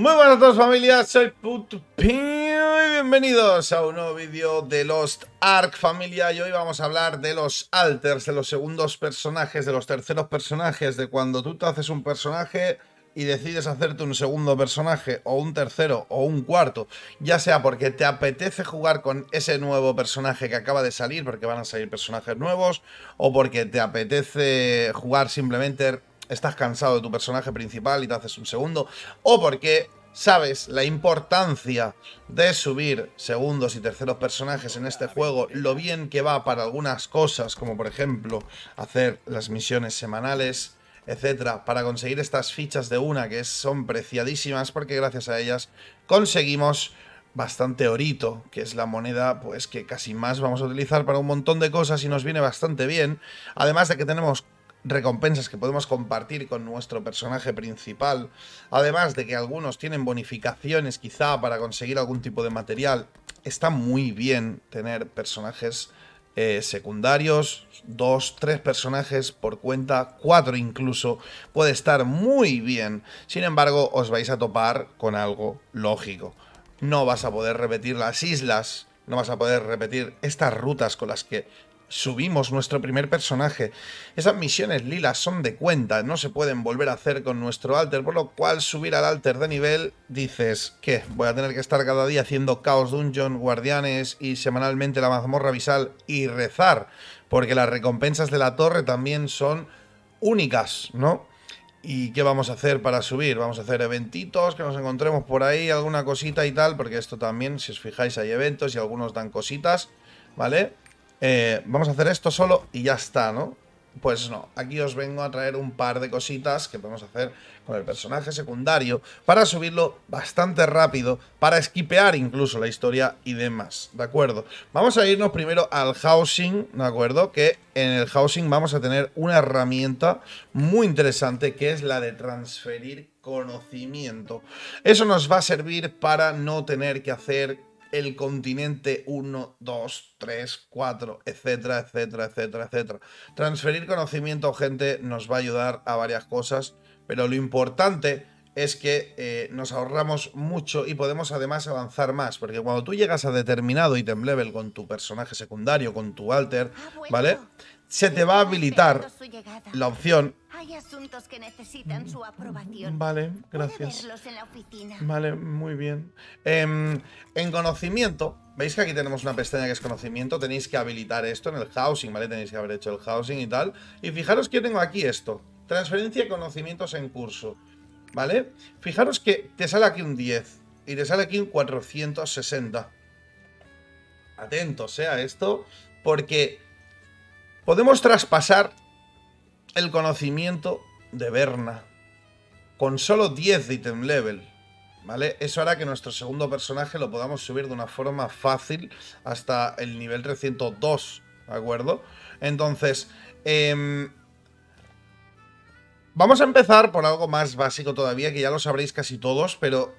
Muy buenas a todos familia, soy Putupi y bienvenidos a un nuevo vídeo de Lost Ark familia y hoy vamos a hablar de los alters, de los segundos personajes, de los terceros personajes, de cuando tú te haces un personaje y decides hacerte un segundo personaje o un tercero o un cuarto, ya sea porque te apetece jugar con ese nuevo personaje que acaba de salir, porque van a salir personajes nuevos, o porque te apetece jugar simplemente estás cansado de tu personaje principal y te haces un segundo, o porque sabes la importancia de subir segundos y terceros personajes en este juego, lo bien que va para algunas cosas, como por ejemplo hacer las misiones semanales, etcétera, para conseguir estas fichas de una que son preciadísimas porque gracias a ellas conseguimos bastante orito, que es la moneda pues que casi más vamos a utilizar para un montón de cosas y nos viene bastante bien, además de que tenemos recompensas que podemos compartir con nuestro personaje principal, además de que algunos tienen bonificaciones quizá para conseguir algún tipo de material, está muy bien tener personajes eh, secundarios, dos, tres personajes por cuenta, cuatro incluso, puede estar muy bien. Sin embargo, os vais a topar con algo lógico. No vas a poder repetir las islas, no vas a poder repetir estas rutas con las que subimos nuestro primer personaje. Esas misiones lilas son de cuenta, no se pueden volver a hacer con nuestro alter, por lo cual subir al alter de nivel dices que voy a tener que estar cada día haciendo Chaos Dungeon, Guardianes y semanalmente la mazmorra visal y rezar, porque las recompensas de la torre también son únicas, ¿no? ¿Y qué vamos a hacer para subir? Vamos a hacer eventitos, que nos encontremos por ahí, alguna cosita y tal, porque esto también, si os fijáis, hay eventos y algunos dan cositas, ¿vale? Eh, vamos a hacer esto solo y ya está, ¿no? Pues no, aquí os vengo a traer un par de cositas que podemos hacer con el personaje secundario para subirlo bastante rápido, para esquipear incluso la historia y demás, ¿de acuerdo? Vamos a irnos primero al housing, ¿de acuerdo? Que en el housing vamos a tener una herramienta muy interesante que es la de transferir conocimiento. Eso nos va a servir para no tener que hacer el continente 1, 2, 3, 4, etcétera, etcétera, etcétera, etcétera. Transferir conocimiento, gente, nos va a ayudar a varias cosas, pero lo importante es que eh, nos ahorramos mucho y podemos además avanzar más, porque cuando tú llegas a determinado ítem level con tu personaje secundario, con tu alter, ah, ¿vale? Se te va a habilitar la opción... Hay asuntos que necesitan su aprobación. Vale, gracias. Vale, muy bien. Em, en conocimiento, veis que aquí tenemos una pestaña que es conocimiento, tenéis que habilitar esto en el housing, ¿vale? Tenéis que haber hecho el housing y tal. Y fijaros que yo tengo aquí esto, transferencia de conocimientos en curso. ¿Vale? Fijaros que te sale aquí un 10 y te sale aquí un 460. Atentos ¿eh? a esto, porque podemos traspasar el conocimiento de Berna con solo 10 de item level. ¿Vale? Eso hará que nuestro segundo personaje lo podamos subir de una forma fácil hasta el nivel 302, ¿de acuerdo? Entonces, eh, Vamos a empezar por algo más básico todavía, que ya lo sabréis casi todos, pero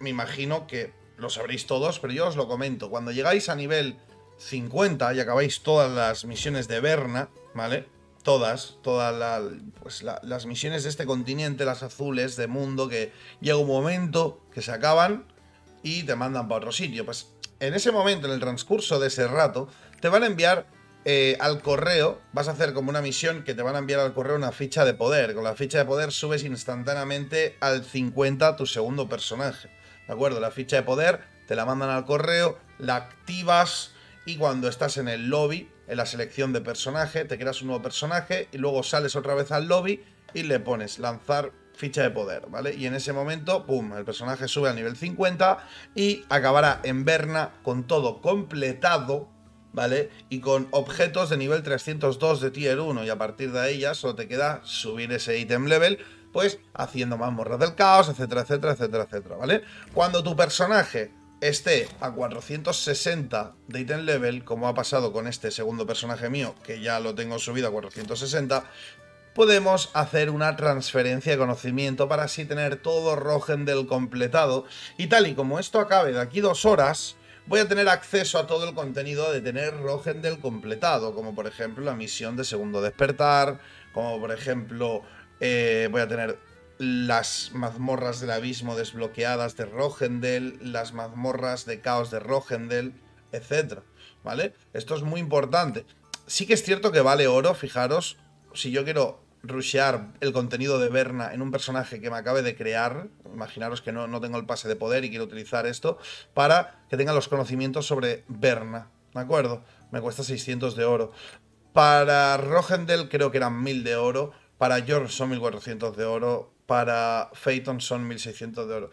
me imagino que lo sabréis todos, pero yo os lo comento. Cuando llegáis a nivel 50 y acabáis todas las misiones de Berna, ¿vale? Todas, todas pues las misiones de este continente, las azules, de mundo, que llega un momento que se acaban y te mandan para otro sitio. Pues en ese momento, en el transcurso de ese rato, te van a enviar eh, al correo, vas a hacer como una misión que te van a enviar al correo una ficha de poder. Con la ficha de poder subes instantáneamente al 50 tu segundo personaje. ¿De acuerdo? La ficha de poder te la mandan al correo, la activas y cuando estás en el lobby, en la selección de personaje, te creas un nuevo personaje y luego sales otra vez al lobby y le pones lanzar ficha de poder, ¿vale? Y en ese momento, ¡pum!, el personaje sube al nivel 50 y acabará en Berna con todo completado, ¿vale? Y con objetos de nivel 302 de tier 1 y a partir de ahí ya solo te queda subir ese Item level, pues haciendo más morras del caos, etcétera, etcétera, etcétera, etcétera, ¿vale? Cuando tu personaje esté a 460 de Item level, como ha pasado con este segundo personaje mío, que ya lo tengo subido a 460, podemos hacer una transferencia de conocimiento para así tener todo Rogen del completado. Y tal y como esto acabe de aquí dos horas, voy a tener acceso a todo el contenido de tener Rogendel completado, como por ejemplo la misión de Segundo Despertar, como por ejemplo eh, voy a tener las mazmorras del abismo desbloqueadas de Rogendel, las mazmorras de caos de Rogendel, etc. ¿Vale? Esto es muy importante. Sí que es cierto que vale oro, fijaros, si yo quiero rushear el contenido de Berna en un personaje que me acabe de crear, imaginaros que no, tengo el pase de poder y quiero utilizar esto, para que tenga los conocimientos sobre Berna, ¿de acuerdo? Me cuesta 600 de oro. Para Rogendel creo que eran 1000 de oro, para George son 1400 de oro, para Phaeton son 1600 de oro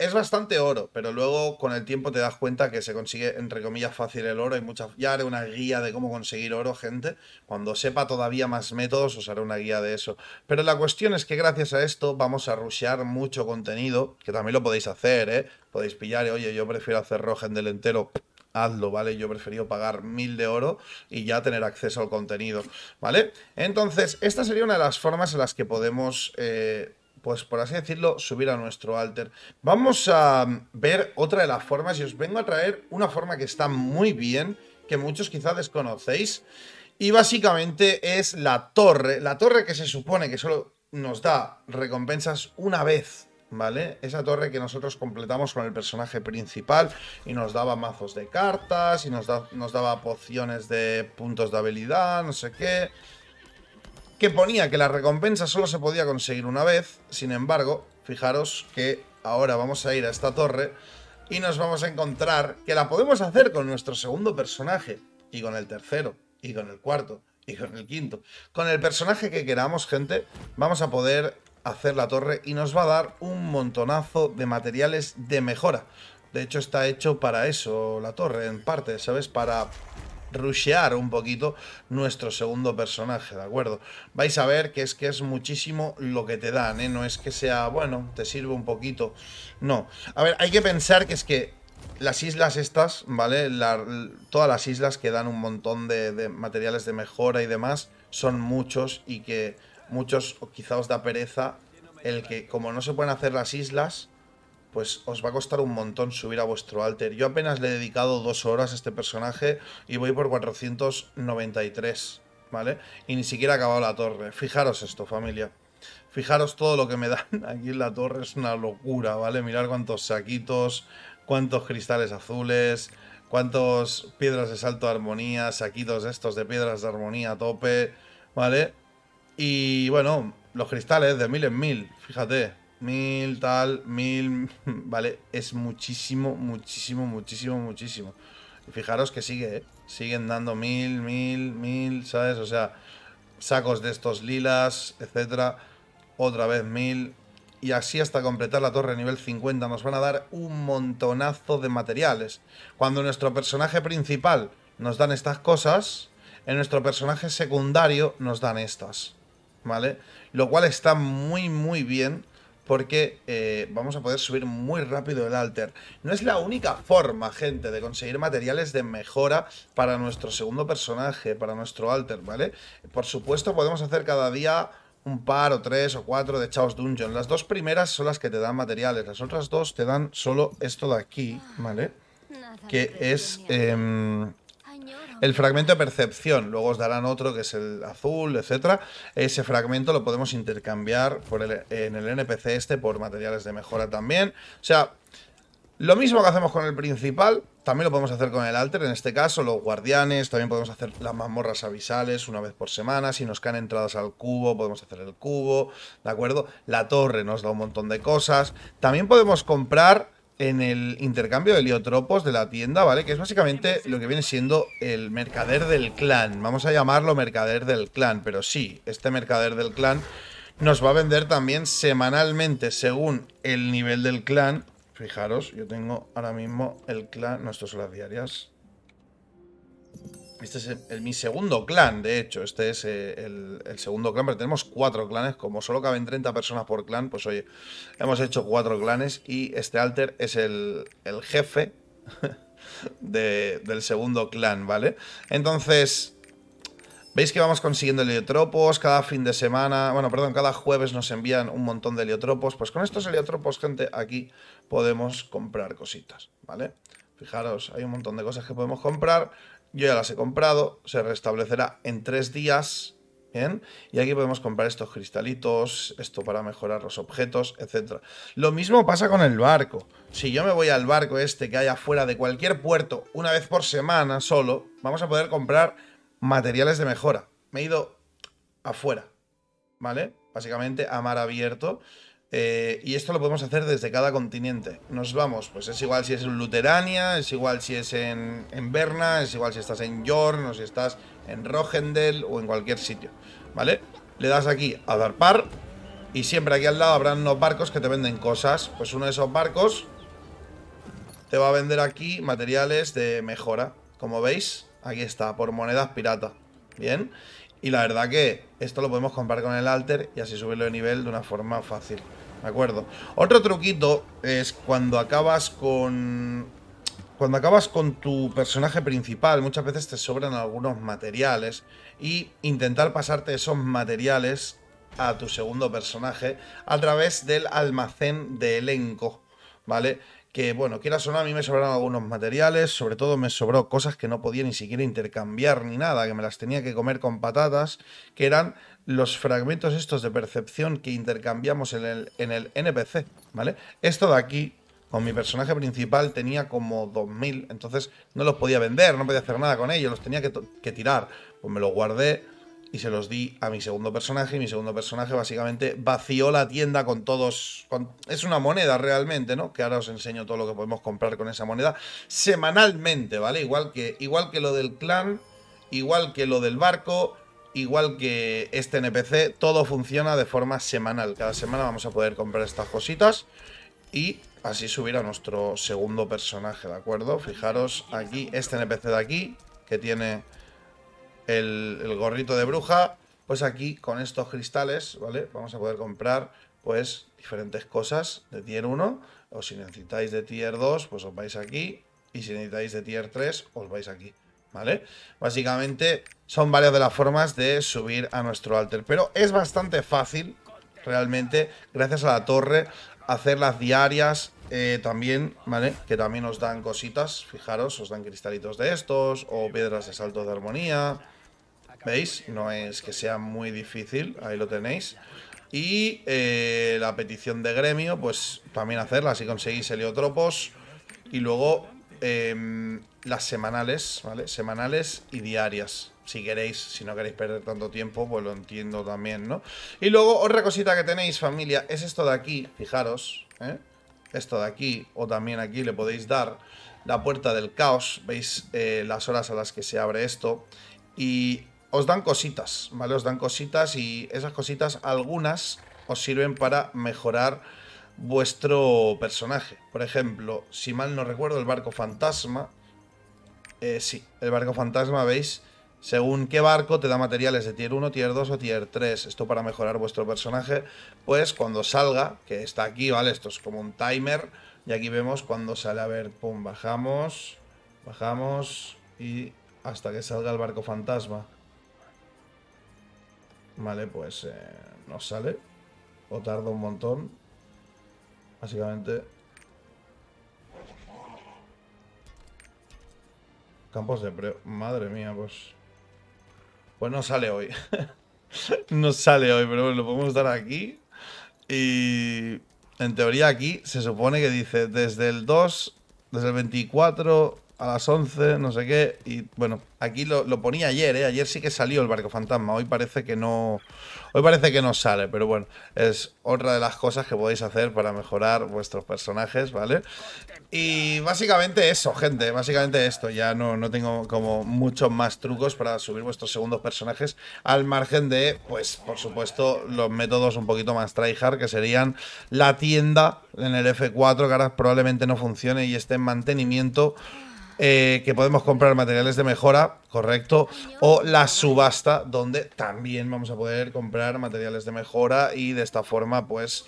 es bastante oro, pero luego con el tiempo te das cuenta que se consigue, entre comillas, fácil el oro. y muchas, ya haré una guía de cómo conseguir oro, gente. Cuando sepa todavía más métodos, os haré una guía de eso. Pero la cuestión es que gracias a esto vamos a rushear mucho contenido, que también lo podéis hacer, ¿eh? Podéis pillar, oye, yo prefiero hacer Rogen del entero hazlo, ¿vale? Yo prefiero pagar mil de oro y ya tener acceso al contenido, ¿vale? Entonces, esta sería una de las formas en las que podemos eh, pues por así decirlo, subir a nuestro alter. Vamos a ver otra de las formas y os vengo a traer una forma que está muy bien, que muchos quizás desconocéis. Y básicamente es la torre, la torre que se supone que solo nos da recompensas una vez, ¿vale? Esa torre que nosotros completamos con el personaje principal y nos daba mazos de cartas y nos, nos daba pociones de puntos de habilidad, no sé qué que ponía que la recompensa solo se podía conseguir una vez. Sin embargo, fijaros que ahora vamos a ir a esta torre y nos vamos a encontrar que la podemos hacer con nuestro segundo personaje y con el tercero y con el cuarto y con el quinto. Con el personaje que queramos, gente, vamos a poder hacer la torre y nos va a dar un montonazo de materiales de mejora. De hecho, está hecho para eso la torre, en parte, ¿sabes? Para rushear un poquito nuestro segundo personaje, ¿de acuerdo? Vais a ver que es que es muchísimo lo que te dan, ¿eh? No es que sea, bueno, te sirve un poquito. No. A ver, hay que pensar que es que las islas estas, ¿vale? todas las islas que dan un montón de, de materiales de mejora y demás, son muchos y que muchos quizás os da pereza el que, como no se pueden hacer las islas pues os va a costar un montón subir a vuestro alter. Yo apenas le he dedicado dos horas a este personaje y voy por 493, ¿vale? Y ni siquiera he acabado la torre. Fijaros esto, familia. Fijaros todo lo que me dan aquí en la torre, es una locura, ¿vale? Mirar cuántos saquitos, cuántos cristales azules, cuántos piedras de salto de armonía, saquitos estos de piedras de armonía a tope, ¿vale? Y bueno, los cristales de mil en mil, fíjate, mil, tal, mil, ¿vale? Es muchísimo, muchísimo, muchísimo, muchísimo. Y fijaros que sigue, ¿eh? Siguen dando mil, mil, mil, ¿sabes? O sea, sacos de estos lilas, etcétera. Otra vez mil. Y así hasta completar la torre nivel 50 nos van a dar un montonazo de materiales. Cuando nuestro personaje principal nos dan estas cosas, en nuestro personaje secundario nos dan estas. ¿Vale? Lo cual está muy, muy bien porque eh, vamos a poder subir muy rápido el alter. No es la única forma, gente, de conseguir materiales de mejora para nuestro segundo personaje, para nuestro alter, ¿vale? Por supuesto, podemos hacer cada día un par o tres o cuatro de Chaos Dungeon. Las dos primeras son las que te dan materiales, las otras dos te dan solo esto de aquí, ¿vale? Que es el fragmento de percepción, luego os darán otro que es el azul, etcétera. Ese fragmento lo podemos intercambiar por en el NPC este por materiales de mejora también. O sea, lo mismo que hacemos con el principal, también lo podemos hacer con el alter, en este caso los guardianes, también podemos hacer las mazmorras abisales una vez por semana, si nos caen entradas al cubo, podemos hacer el cubo, ¿de acuerdo? La torre nos da un montón de cosas, también podemos comprar en el intercambio de heliotropos de la tienda, ¿vale? Que es básicamente lo que viene siendo el mercader del clan. Vamos a llamarlo mercader del clan, pero sí, este mercader del clan nos va a vender también semanalmente según el nivel del clan. Fijaros, yo tengo ahora mismo el clan, nuestras horas diarias, este es mi segundo clan, de hecho. Este es eh, el, segundo clan, pero tenemos cuatro clanes. Como solo caben 30 personas por clan, pues oye, hemos hecho cuatro clanes y este alter es el, jefe del segundo clan, ¿vale? Entonces, veis que vamos consiguiendo heliotropos. Cada fin de semana, bueno, perdón, cada jueves nos envían un montón de heliotropos. Pues con estos heliotropos, gente, aquí podemos comprar cositas, ¿vale? Fijaros, hay un montón de cosas que podemos comprar. Yo ya las he comprado, se restablecerá en tres días. Bien, y aquí podemos comprar estos cristalitos, esto para mejorar los objetos, etc. Lo mismo pasa con el barco. Si yo me voy al barco este que hay afuera de cualquier puerto, una vez por semana solo, vamos a poder comprar materiales de mejora. Me he ido afuera, ¿vale? Básicamente a mar abierto eh, y esto lo podemos hacer desde cada continente. Nos vamos, pues es igual si es en Luterania, es igual si es en, Berna, es igual si estás en Jorn, o si estás en Rogendel o en cualquier sitio, ¿vale? Le das aquí a dar par y siempre aquí al lado habrán unos barcos que te venden cosas. Pues uno de esos barcos te va a vender aquí materiales de mejora. Como veis, aquí está, por monedas pirata. Bien. Y la verdad que esto lo podemos comprar con el alter y así subirlo de nivel de una forma fácil. ¿De acuerdo? Otro truquito es cuando acabas con... Cuando acabas con tu personaje principal, muchas veces te sobran algunos materiales y intentar pasarte esos materiales a tu segundo personaje a través del almacén de elenco, ¿vale? que bueno, quiera sonar, a mí me sobraron algunos materiales, sobre todo me sobró cosas que no podía ni siquiera intercambiar ni nada, que me las tenía que comer con patatas, que eran los fragmentos estos de percepción que intercambiamos en el, en el NPC, ¿vale? Esto de aquí, con mi personaje principal, tenía como 2000, entonces no los podía vender, no podía hacer nada con ellos, los tenía que, que tirar. Pues me los guardé y se los di a mi segundo personaje. Y mi segundo personaje básicamente vació la tienda con todos. es una moneda realmente, ¿no? Que ahora os enseño todo lo que podemos comprar con esa moneda semanalmente, ¿vale? Igual que, igual que lo del clan, igual que lo del barco, igual que este NPC. Todo funciona de forma semanal. Cada semana vamos a poder comprar estas cositas y así subir a nuestro segundo personaje, ¿de acuerdo? Fijaros aquí, este NPC de aquí, que tiene el, gorrito de bruja, pues aquí con estos cristales, ¿vale? Vamos a poder comprar pues diferentes cosas de tier 1 o si necesitáis de tier 2, pues os vais aquí y si necesitáis de tier 3, os vais aquí. ¿Vale? Básicamente son varias de las formas de subir a nuestro alter, pero es bastante fácil realmente, gracias a la torre, hacer las diarias eh, también, ¿vale? Que también os dan cositas, fijaros, os dan cristalitos de estos, o piedras de salto de armonía, ¿Veis? No es que sea muy difícil, ahí lo tenéis. Y eh, la petición de gremio, pues también hacerla si conseguís heliotropos. Y luego em, las semanales, ¿vale? Semanales y diarias. Si queréis, si no queréis perder tanto tiempo, pues lo entiendo también, ¿no? Y luego otra cosita que tenéis, familia, es esto de aquí, fijaros, ¿eh? Esto de aquí, o también aquí le podéis dar la puerta del caos, veis eh, las horas a las que se abre esto. Y os dan cositas, ¿vale? Os dan cositas y esas cositas, algunas, os sirven para mejorar vuestro personaje. Por ejemplo, si mal no recuerdo, el barco fantasma. Eh, sí, el barco fantasma, ¿veis? Según qué barco te da materiales de tier 1, tier 2 o tier 3. Esto para mejorar vuestro personaje. Pues cuando salga, que está aquí, ¿vale? Esto es como un timer. Y aquí vemos cuando sale. A ver, pum, bajamos. Bajamos. Y hasta que salga el barco fantasma. Vale, pues eh, nos sale. O tarda un montón. Básicamente. Campos de pre... Madre mía, pues... Pues no sale hoy. no sale hoy, pero bueno, lo podemos dar aquí. Y... En teoría aquí se supone que dice desde el 2... Desde el 24 a las 11, no sé qué. Y bueno, aquí lo, ponía ayer, ¿eh? Ayer sí que salió el barco fantasma. Hoy parece que no. Hoy parece que no sale, pero bueno, es otra de las cosas que podéis hacer para mejorar vuestros personajes, ¿vale? Y básicamente eso, gente. Básicamente esto. Ya no, no tengo como muchos más trucos para subir vuestros segundos personajes. Al margen de, pues, por supuesto, los métodos un poquito más tryhard, que serían la tienda en el F4, que ahora probablemente no funcione y esté en mantenimiento. Eh, que podemos comprar materiales de mejora, correcto, o la subasta, donde también vamos a poder comprar materiales de mejora y de esta forma, pues,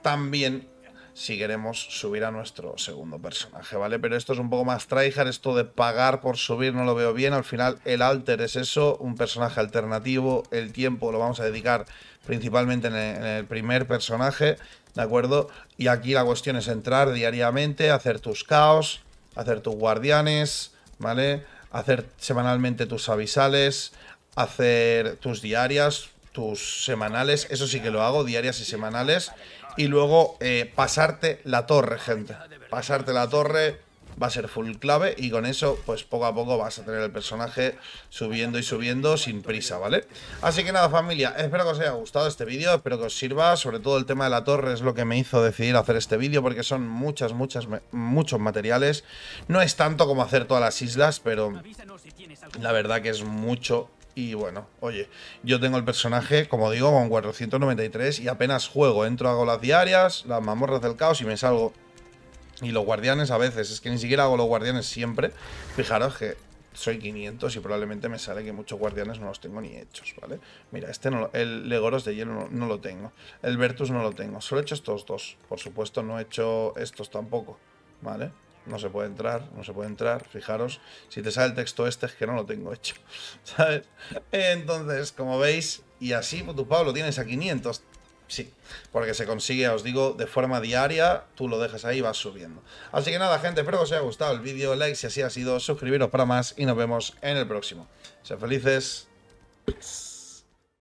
también si queremos subir a nuestro segundo personaje, ¿vale? Pero esto es un poco más tryhard, esto de pagar por subir no lo veo bien, al final el alter es eso, un personaje alternativo, el tiempo lo vamos a dedicar principalmente en el, primer personaje, ¿de acuerdo? Y aquí la cuestión es entrar diariamente, hacer tus caos, hacer tus guardianes, ¿vale? Hacer semanalmente tus avisales, hacer tus diarias, tus semanales, eso sí que lo hago, diarias y semanales. Y luego eh, pasarte la torre, gente. Pasarte la torre va a ser full clave y con eso pues poco a poco vas a tener el personaje subiendo y subiendo sin prisa, ¿vale? Así que nada familia, espero que os haya gustado este vídeo, espero que os sirva, sobre todo el tema de la torre es lo que me hizo decidir hacer este vídeo porque son muchas, muchas, muchos materiales, no es tanto como hacer todas las islas, pero la verdad que es mucho y bueno, oye, yo tengo el personaje, como digo, con 493 y apenas juego. Entro, hago las diarias, las mamorras del caos y me salgo y los guardianes a veces, es que ni siquiera hago los guardianes siempre. Fijaros que soy 500 y probablemente me sale que muchos guardianes no los tengo ni hechos, ¿vale? Mira, este no, el Legoros de hielo no, lo tengo. El Vertus no lo tengo. Solo he hecho estos dos. Por supuesto, no he hecho estos tampoco, ¿vale? No se puede entrar, no se puede entrar. Fijaros, si te sale el texto este es que no lo tengo hecho, ¿sabes? Entonces, como veis, y así, tu Pablo, tienes a 500 Sí, porque se consigue, os digo, de forma diaria, tú lo dejas ahí y vas subiendo. Así que nada, gente, espero que os haya gustado el vídeo, like si así ha sido, suscribiros para más y nos vemos en el próximo. Sean felices.